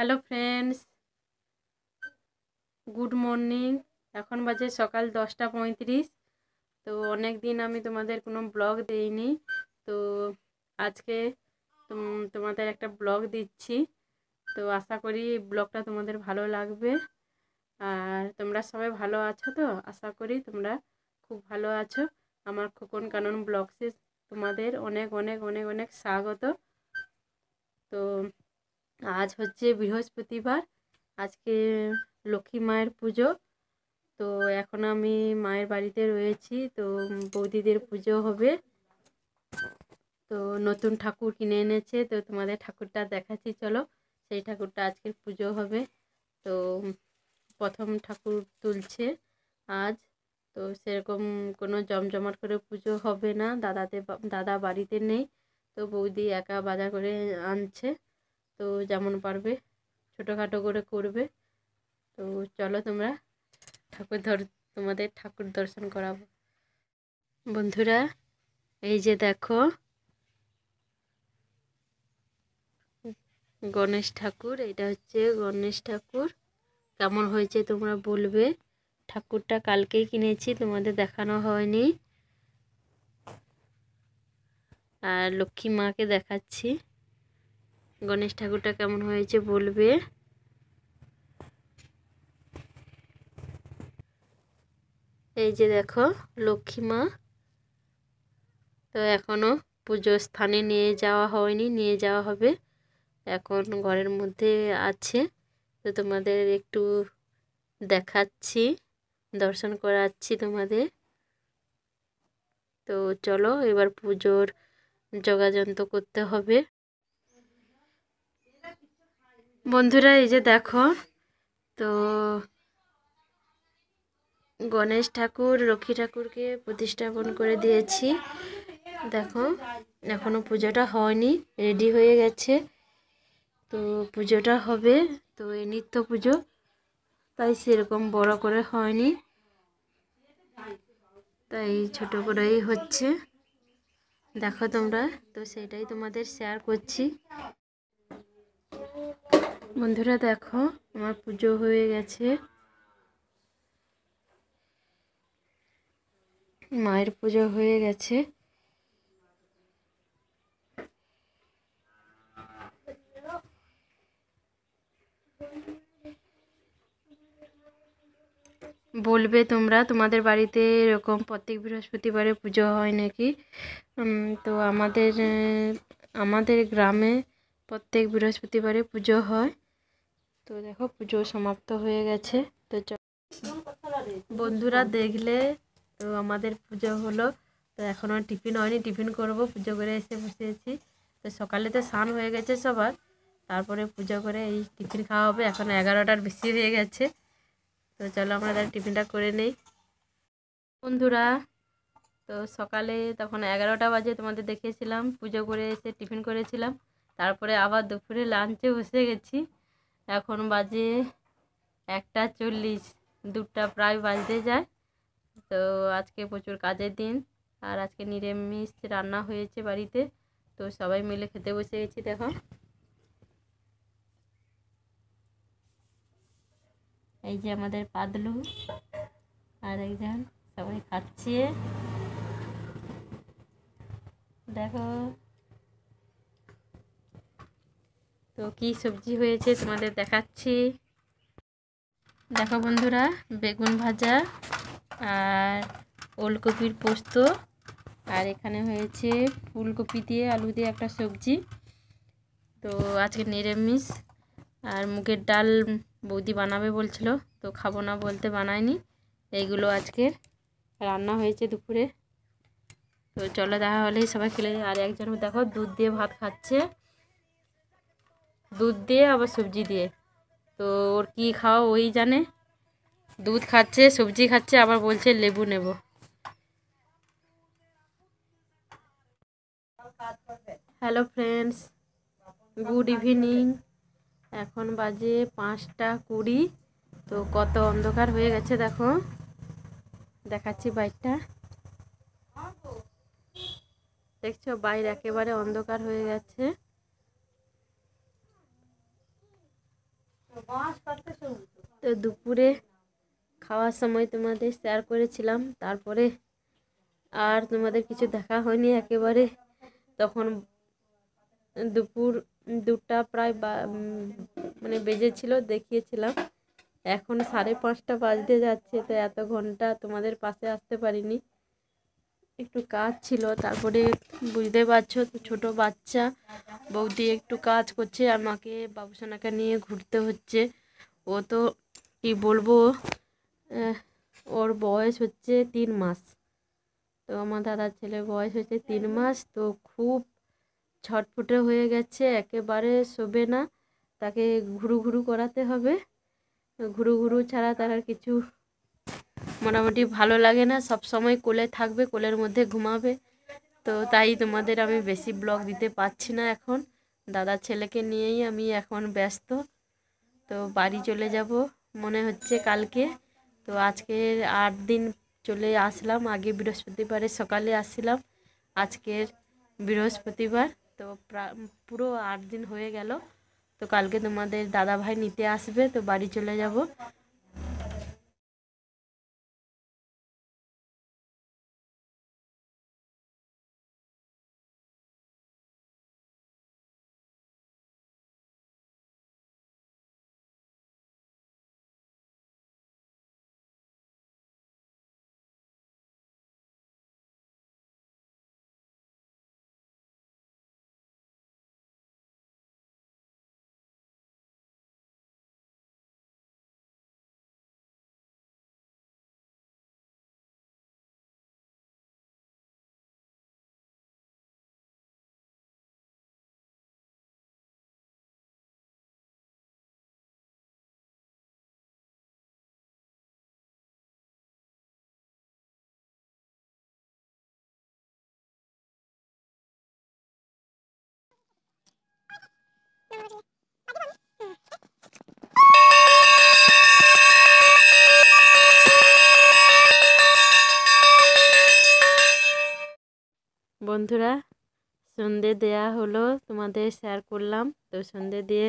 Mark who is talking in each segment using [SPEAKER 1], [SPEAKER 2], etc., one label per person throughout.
[SPEAKER 1] hello friends good morning এখন বাজে সকাল দশটা পঁয়ত্রিশ তো অনেক দিন আমি তোমাদের কোনো ব্লগ দেইনি তো আজকে তোমাদের একটা ব্লগ দিচ্ছি তো আশা করি ব্লগটা তোমাদের ভালো লাগবে আর তোমরা সবাই ভালো আছো তো আশা করি তোমরা খুব ভালো আছো আমার খোকন কানন ব্লগসে তোমাদের অনেক অনেক অনেক অনেক স্বাগত তো আজ হচ্ছে বৃহস্পতিবার আজকে লক্ষ্মী মায়ের পুজো তো এখন আমি মায়ের বাড়িতে রয়েছি তো বৌদিদের পুজো হবে তো নতুন ঠাকুর কিনে এনেছে তো তোমাদের ঠাকুরটা দেখাচ্ছি চলো সেই ঠাকুরটা আজকের পুজো হবে তো প্রথম ঠাকুর তুলছে আজ তো সেরকম কোনো জমজমাট করে পুজো হবে না দাদাতে দাদা বাড়িতে নেই তো বৌদি একা বাজার করে আনছে তো যেমন পারবে ছোটোখাটো করে করবে তো চলো তোমরা ঠাকুর ধর তোমাদের ঠাকুর দর্শন করাবো বন্ধুরা এই যে দেখো গণেশ ঠাকুর এটা হচ্ছে গণেশ ঠাকুর কেমন হয়েছে তোমরা বলবে ঠাকুরটা কালকেই কিনেছি তোমাদের দেখানো হয়নি আর লক্ষ্মী মাকে দেখাচ্ছি গণেশ ঠাকুরটা কেমন হয়েছে বলবে এই যে দেখো লক্ষ্মী মা তো এখনও পুজো স্থানে নিয়ে যাওয়া হয়নি নিয়ে যাওয়া হবে এখন ঘরের মধ্যে আছে তো তোমাদের একটু দেখাচ্ছি দর্শন করাচ্ছি তোমাদের তো চলো এবার পুজোর যোগাযন্ত করতে হবে বন্ধুরা এই যে দেখো তো গণেশ ঠাকুর লক্ষ্মী ঠাকুরকে প্রতিষ্ঠাপন করে দিয়েছি দেখো এখনও পুজোটা হয়নি রেডি হয়ে গেছে তো পুজোটা হবে তো এই নিত্য পুজো তাই সেরকম বড় করে হয়নি তাই ছোট করেই হচ্ছে দেখো তোমরা তো সেটাই তোমাদের শেয়ার করছি বন্ধুরা দেখো আমার পুজো হয়ে গেছে মায়ের পুজো হয়ে গেছে বলবে তোমরা তোমাদের বাড়িতে এরকম প্রত্যেক বৃহস্পতিবারে পুজো হয় নাকি তো আমাদের আমাদের গ্রামে প্রত্যেক বৃহস্পতিবারে পুজো হয় তো দেখো পুজো সমাপ্ত হয়ে গেছে তো বন্ধুরা দেখলে তো আমাদের পুজো হলো তো এখনও টিফিন হয়নি টিফিন করব পুজো করে এসে বসেছি তো সকালে তো স্নান হয়ে গেছে সবার তারপরে পুজো করে এই টিফিন খাওয়া হবে এখন এগারোটার বেশি হয়ে গেছে তো চলো আমরা তার টিফিনটা করে নেই বন্ধুরা তো সকালে তখন এগারোটা বাজে তোমাদের দেখিয়েছিলাম পুজো করে এসে টিফিন করেছিলাম তারপরে আবার দুপুরে লাঞ্চে বসে গেছি এখন বাজে একটা চল্লিশ দুটা প্রায় বাজতে যায় তো আজকে প্রচুর কাজের দিন আর আজকে নিরামিষ রান্না হয়েছে বাড়িতে তো সবাই মিলে খেতে বসে গেছি দেখো এই যে আমাদের পাতলু আর একজন সবাই খাচ্ছে দেখো তো কি সবজি হয়েছে তোমাদের দেখাচ্ছি দেখো বন্ধুরা বেগুন ভাজা আর ওলকপির পোস্ত আর এখানে হয়েছে ফুলকপি দিয়ে আলু দিয়ে একটা সবজি তো আজকে নিরামিষ আর মুগের ডাল বৌদি বানাবে বলছিল তো খাবো না বলতে বানায়নি এইগুলো আজকে রান্না হয়েছে দুপুরে তো চলো দেখা হলেই সবাই খেলে আর একজন দেখো দুধ দিয়ে ভাত খাচ্ছে দুধ দিয়ে আবার সবজি দিয়ে তো ওর কি খাওয়া ওই জানে দুধ খাচ্ছে সবজি খাচ্ছে আবার বলছে লেবু নেব হ্যালো ফ্রেন্ডস গুড ইভিনিং এখন বাজে পাঁচটা কুড়ি তো কত অন্ধকার হয়ে গেছে দেখো দেখাচ্ছি বাইকটা দেখছো বাইর একেবারে অন্ধকার হয়ে গেছে তো দুপুরে খাওয়ার সময় তোমাদের শেয়ার করেছিলাম তারপরে আর তোমাদের কিছু দেখা হয়নি একেবারে তখন দুপুর দুটা প্রায় মানে বেজেছিল দেখিয়েছিলাম এখন সাড়ে পাঁচটা বাজতে যাচ্ছে তো এত ঘন্টা তোমাদের পাশে আসতে পারিনি একটু কাজ ছিল তারপরে বুঝতে পারছো তো ছোটো বাচ্চা বৌদি একটু কাজ করছে আমাকে বাবুসানাকে নিয়ে ঘুরতে হচ্ছে ও তো কি বলবো ওর বয়স হচ্ছে তিন মাস তো আমার দাদার ছেলের বয়স হচ্ছে তিন মাস তো খুব ছটফুটে হয়ে গেছে একেবারে শোবে না তাকে ঘুরু ঘুরু করাতে হবে ঘুরু ঘুরু ছাড়া তার আর কিছু মোটামুটি ভালো লাগে না সব সময় কোলে থাকবে কোলের মধ্যে ঘুমাবে তো তাই তোমাদের আমি বেশি ব্লগ দিতে পারছি না এখন দাদা ছেলেকে নিয়েই আমি এখন ব্যস্ত তো বাড়ি চলে যাব মনে হচ্ছে কালকে তো আজকের আট দিন চলে আসলাম আগে বৃহস্পতিবারে সকালে আসছিলাম আজকের বৃহস্পতিবার তো পুরো আট দিন হয়ে গেল তো কালকে তোমাদের দাদা ভাই নিতে আসবে তো বাড়ি চলে যাব বন্ধুরা সন্ধে দেয়া হলো তোমাদের শেয়ার করলাম তো সন্ধে দিয়ে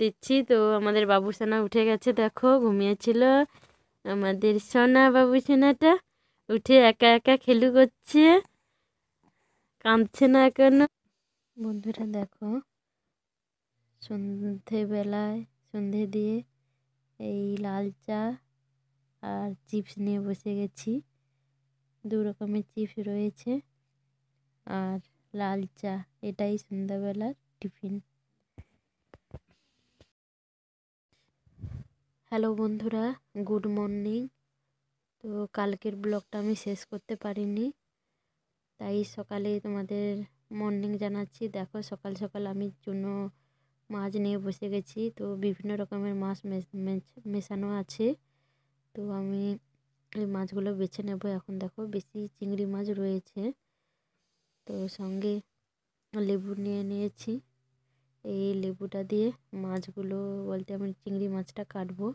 [SPEAKER 1] দিচ্ছি তো আমাদের বাবুসানা উঠে গেছে দেখো ঘুমিয়েছিল আমাদের সোনা বাবুসানাটা উঠে একা একা খেলু করছে কাঁদছে না কেন বন্ধুরা দেখো সন্ধেবেলায় সন্ধে দিয়ে এই লাল চা আর চিপস নিয়ে বসে গেছি দু রকমের চিপস রয়েছে আর লাল চা এটাই সন্ধ্যাবেলার টিফিন হ্যালো বন্ধুরা গুড মর্নিং তো কালকের ব্লগটা আমি শেষ করতে পারিনি তাই সকালে তোমাদের মর্নিং জানাচ্ছি দেখো সকাল সকাল আমি জন্য মাছ নিয়ে বসে গেছি তো বিভিন্ন রকমের মাছ মেশানো আছে তো আমি এই মাছগুলো বেছে নেব এখন দেখো বেশি চিংড়ি মাছ রয়েছে তো সঙ্গে লেবু নিয়ে নিয়েছি এই লেবুটা দিয়ে মাছগুলো বলতে আমি চিংড়ি মাছটা কাটবো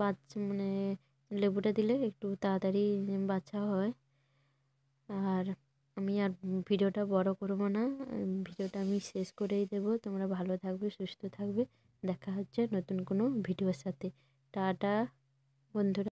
[SPEAKER 1] বাচ্চা মানে লেবুটা দিলে একটু তাড়াতাড়ি বাছা হয় আর আমি আর ভিডিওটা বড় করব না ভিডিওটা আমি শেষ করেই দেব তোমরা ভালো থাকবে সুস্থ থাকবে দেখা হচ্ছে নতুন কোনো ভিডিওর সাথে টাটা বন্ধুরা